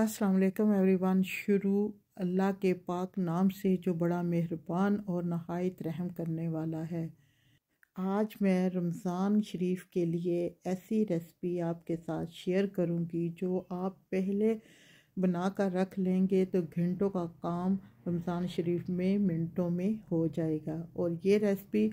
अस्सलाम वालेकुम एवरीवन शुरू अल्लाह के पाक नाम से जो बड़ा मेहरबान और नहायत रहम करने वाला है आज मैं रमज़ान शरीफ के लिए ऐसी रेसिपी आपके साथ शेयर करूंगी जो आप पहले बना कर रख लेंगे तो घंटों का काम रमज़ान शरीफ में मिनटों में हो जाएगा और ये रेसिपी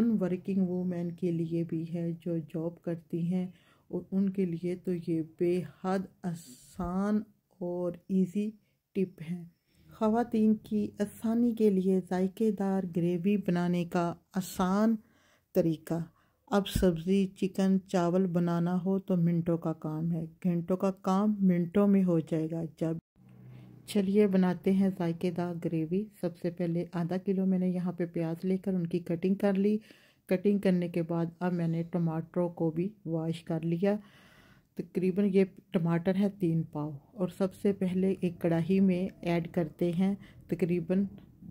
उन वर्किंग वूमेन के लिए भी है जो जॉब करती हैं और उनके लिए तो ये बेहद आसान और इजी टिप हैं ख़वातीन की आसानी के लिए जायकेदार ग्रेवी बनाने का आसान तरीका अब सब्ज़ी चिकन चावल बनाना हो तो मिनटों का काम है घंटों का काम मिनटों में हो जाएगा जब चलिए बनाते हैं जायकेदार ग्रेवी सबसे पहले आधा किलो मैंने यहाँ पे प्याज लेकर उनकी कटिंग कर ली कटिंग करने के बाद अब मैंने टमाटरों को भी वॉश कर लिया तकरीबन ये टमाटर है तीन पाव और सबसे पहले एक कढ़ाई में ऐड करते हैं तकरीबन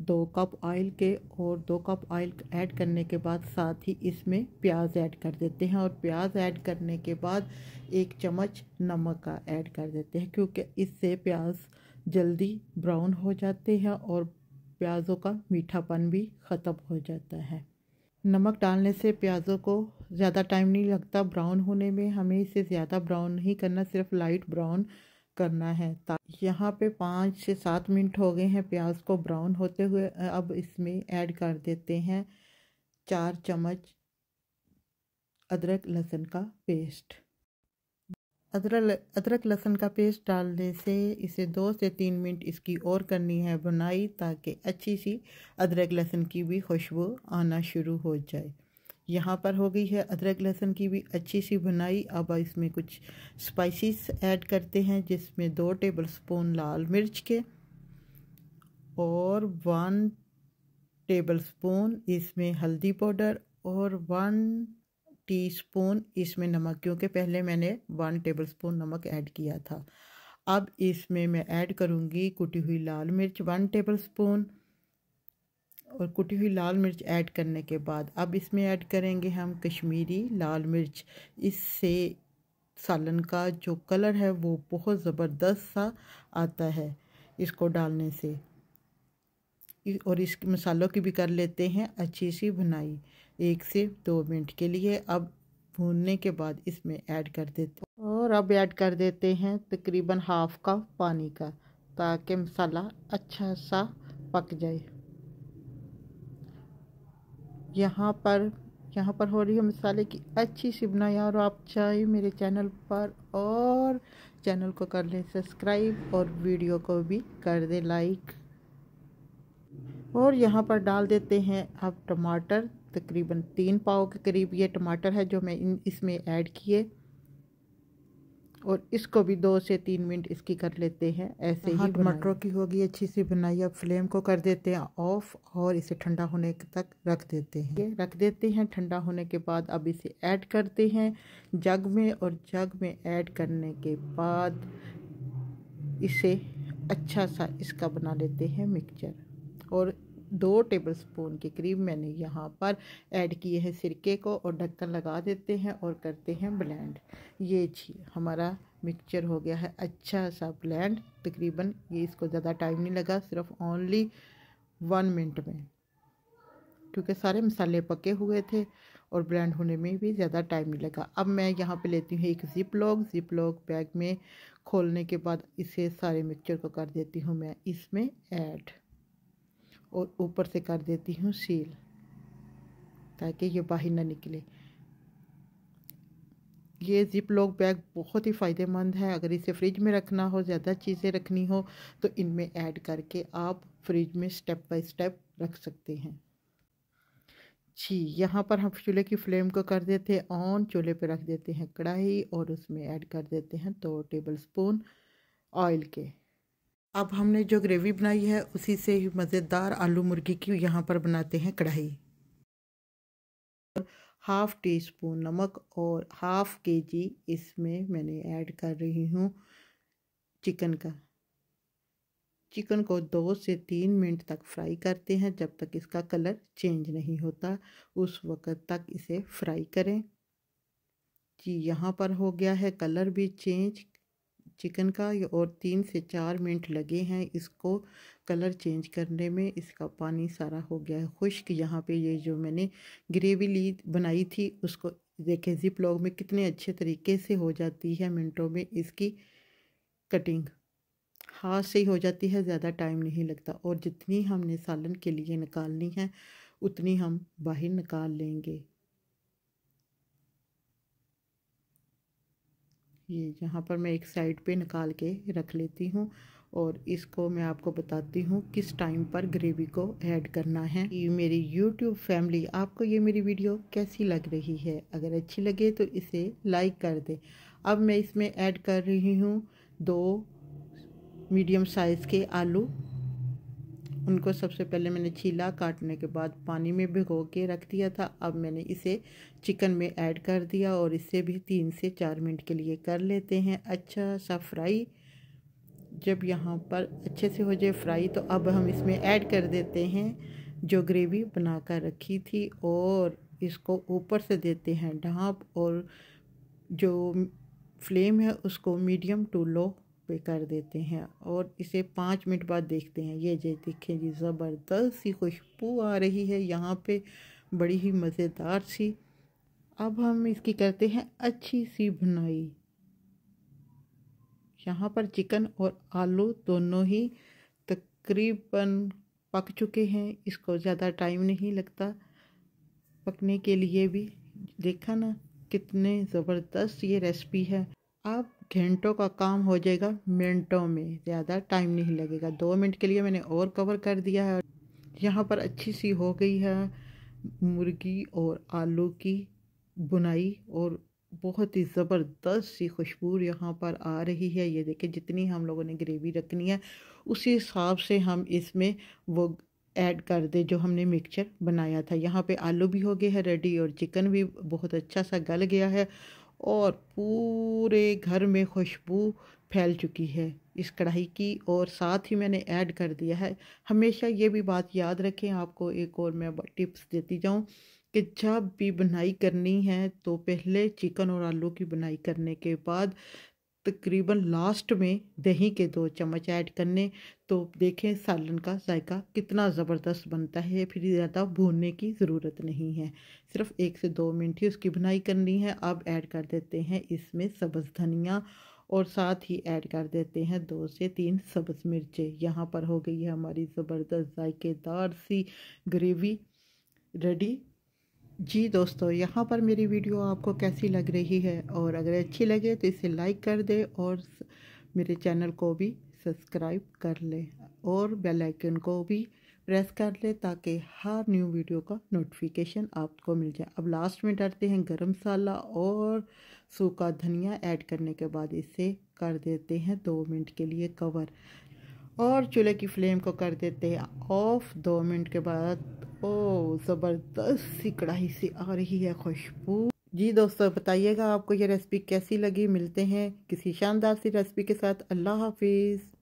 दो कप ऑयल के और दो कप ऑयल ऐड करने के बाद साथ ही इसमें प्याज ऐड कर देते हैं और प्याज ऐड करने के बाद एक चम्मच नमक का ऐड कर देते हैं क्योंकि इससे प्याज जल्दी ब्राउन हो जाते हैं और प्याज़ों का मीठापन भी ख़त्म हो जाता है नमक डालने से प्याज़ों को ज़्यादा टाइम नहीं लगता ब्राउन होने में हमें इसे ज़्यादा ब्राउन नहीं करना सिर्फ लाइट ब्राउन करना है यहाँ पे पाँच से सात मिनट हो गए हैं प्याज को ब्राउन होते हुए अब इसमें ऐड कर देते हैं चार चम्मच अदरक लहसुन का पेस्ट अदरक अदरक लहसुन का पेस्ट डालने से इसे दो से तीन मिनट इसकी और करनी है बुनाई ताकि अच्छी सी अदरक लहसुन की भी खुशबू आना शुरू हो जाए यहाँ पर हो गई है अदरक लहसुन की भी अच्छी सी बुनाई अब इसमें कुछ स्पाइसेस ऐड करते हैं जिसमें दो टेबल स्पून लाल मिर्च के और वन टेबल स्पून इसमें हल्दी पाउडर और वन टीस्पून इसमें नमक क्योंकि पहले मैंने वन टेबलस्पून नमक ऐड किया था अब इसमें मैं ऐड करूँगी कुटी हुई लाल मिर्च वन टेबलस्पून और कुटी हुई लाल मिर्च ऐड करने के बाद अब इसमें ऐड करेंगे हम कश्मीरी लाल मिर्च इससे सालन का जो कलर है वो बहुत ज़बरदस्त सा आता है इसको डालने से और इस मसालों की भी कर लेते हैं अच्छी सी बनाई एक से दो मिनट के लिए अब भूनने के बाद इसमें ऐड कर देते हैं और अब ऐड कर देते हैं तकरीबन हाफ कप पानी का ताकि मसाला अच्छा सा पक जाए यहाँ पर यहाँ पर हो रही है मसाले की अच्छी सी बनाई और आप चाहे मेरे चैनल पर और चैनल को कर लें सब्सक्राइब और वीडियो को भी कर दें लाइक और यहाँ पर डाल देते हैं अब टमाटर तकरीबन तीन पाव के करीब ये टमाटर है जो मैं इन इसमें ऐड किए और इसको भी दो से तीन मिनट इसकी कर लेते हैं ऐसे ही हाँ, टमाटरों की होगी अच्छी सी बनाई अब फ्लेम को कर देते हैं ऑफ और इसे ठंडा होने तक रख देते हैं रख देते हैं ठंडा होने के बाद अब इसे ऐड करते हैं जग में और जग में ऐड करने के बाद इसे अच्छा सा इसका बना लेते हैं मिक्सचर और दो टेबलस्पून के करीब मैंने यहाँ पर ऐड किए हैं सिरके को और ढक्कन लगा देते हैं और करते हैं ब्लेंड ये जी हमारा मिक्सचर हो गया है अच्छा सा ब्लेंड तकरीबन ये इसको ज़्यादा टाइम नहीं लगा सिर्फ ओनली वन मिनट में क्योंकि सारे मसाले पके हुए थे और ब्लेंड होने में भी ज़्यादा टाइम नहीं लगा अब मैं यहाँ पे लेती हूँ एक zip lock zip lock bag में खोलने के बाद इसे सारे मिक्सचर को कर देती हूँ मैं इसमें ऐड और ऊपर से कर देती हूँ सील ताकि ये बाहर ना निकले ये ज़िप लॉक बैग बहुत ही फ़ायदेमंद है अगर इसे फ्रिज में रखना हो ज़्यादा चीज़ें रखनी हो तो इनमें ऐड करके आप फ्रिज में स्टेप बाय स्टेप रख सकते हैं जी यहाँ पर हम चूल्हे की फ्लेम को कर देते हैं ऑन चूल्हे पर रख देते हैं कढ़ाई और उसमें ऐड कर देते हैं दो तो टेबल स्पून ऑयल के अब हमने जो ग्रेवी बनाई है उसी से ही मज़ेदार आलू मुर्गी की यहाँ पर बनाते हैं कढ़ाई हाफ़ टी स्पून नमक और हाफ़ के जी इसमें मैंने ऐड कर रही हूँ चिकन का चिकन को दो से तीन मिनट तक फ्राई करते हैं जब तक इसका कलर चेंज नहीं होता उस वक़्त तक इसे फ्राई करें जी यहाँ पर हो गया है कलर भी चेंज चिकन का और तीन से चार मिनट लगे हैं इसको कलर चेंज करने में इसका पानी सारा हो गया है खुश्क यहाँ पे ये जो मैंने ग्रेवी ली बनाई थी उसको देखें जिप लॉग में कितने अच्छे तरीके से हो जाती है मिनटों में इसकी कटिंग हाथ से ही हो जाती है ज़्यादा टाइम नहीं लगता और जितनी हमने सालन के लिए निकालनी है उतनी हम बाहर निकाल लेंगे ये यहाँ पर मैं एक साइड पे निकाल के रख लेती हूँ और इसको मैं आपको बताती हूँ किस टाइम पर ग्रेवी को ऐड करना है ये मेरी यूट्यूब फैमिली आपको ये मेरी वीडियो कैसी लग रही है अगर अच्छी लगे तो इसे लाइक कर दें अब मैं इसमें ऐड कर रही हूँ दो मीडियम साइज़ के आलू उनको सबसे पहले मैंने छीला काटने के बाद पानी में भिगो के रख दिया था अब मैंने इसे चिकन में ऐड कर दिया और इसे भी तीन से चार मिनट के लिए कर लेते हैं अच्छा सा फ्राई जब यहाँ पर अच्छे से हो जाए फ्राई तो अब हम इसमें ऐड कर देते हैं जो ग्रेवी बना कर रखी थी और इसको ऊपर से देते हैं ढाँप और जो फ्लेम है उसको मीडियम टू लो पे कर देते हैं और इसे पाँच मिनट बाद देखते हैं ये जे देखें जी ज़बरदस्त सी खुशबू आ रही है यहाँ पे बड़ी ही मज़ेदार सी अब हम इसकी करते हैं अच्छी सी भुनाई यहाँ पर चिकन और आलू दोनों ही तकरीबन पक चुके हैं इसको ज़्यादा टाइम नहीं लगता पकने के लिए भी देखा ना कितने ज़बरदस्त ये रेसिपी है आप घंटों का काम हो जाएगा मिनटों में ज़्यादा टाइम नहीं लगेगा दो मिनट के लिए मैंने और कवर कर दिया है यहाँ पर अच्छी सी हो गई है मुर्गी और आलू की बुनाई और बहुत ही ज़बरदस्त सी खुशबू यहाँ पर आ रही है ये देखें जितनी हम लोगों ने ग्रेवी रखनी है उसी हिसाब से हम इसमें वो ऐड कर दे जो हमने मिक्सचर बनाया था यहाँ पे आलू भी हो गए हैं रेडी और चिकन भी बहुत अच्छा सा गल गया है और पूरे घर में खुशबू फैल चुकी है इस कढ़ाई की और साथ ही मैंने ऐड कर दिया है हमेशा ये भी बात याद रखें आपको एक और मैं टिप्स देती जाऊँ कि जब भी बुनाई करनी है तो पहले चिकन और आलू की बुनाई करने के बाद तकरीबन लास्ट में दही के दो चम्मच ऐड करने तो देखें सालन का जायका कितना ज़बरदस्त बनता है फिर ज़्यादा भूनने की ज़रूरत नहीं है सिर्फ एक से दो मिनट ही उसकी बुनाई करनी है अब ऐड कर देते हैं इसमें सब्ज़ धनिया और साथ ही ऐड कर देते हैं दो से तीन सब्ज़ मिर्चें यहाँ पर हो गई है हमारी ज़बरदस्त जायकेदार सी ग्रेवी रेडी जी दोस्तों यहाँ पर मेरी वीडियो आपको कैसी लग रही है और अगर अच्छी लगे तो इसे लाइक कर दे और मेरे चैनल को भी सब्सक्राइब कर ले और बेल आइकन को भी प्रेस कर ले ताकि हर न्यू वीडियो का नोटिफिकेशन आपको मिल जाए अब लास्ट में डालते हैं गरम मसाला और सूखा धनिया ऐड करने के बाद इसे कर देते हैं दो मिनट के लिए कवर और चूल्हे की फ्लेम को कर देते हैं ऑफ दो मिनट के बाद ओ ज़बरदस्त सी कढ़ाई सी आ रही है खुशबू जी दोस्तों बताइएगा आपको ये रेसिपी कैसी लगी मिलते हैं किसी शानदार सी रेसिपी के साथ अल्लाह हाफिज़